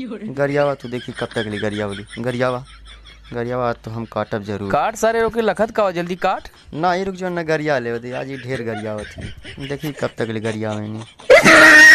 गरियावा तू देखी कब तक ली गरियावली गरियावा गरियावा तो हम काटब जरूर काट सारे रोके लखत का जल्दी काट ना ये रुक जो ना गरिया ले आज ही ढेर गरियावा थी देखी कब तक ली गरिया मैंने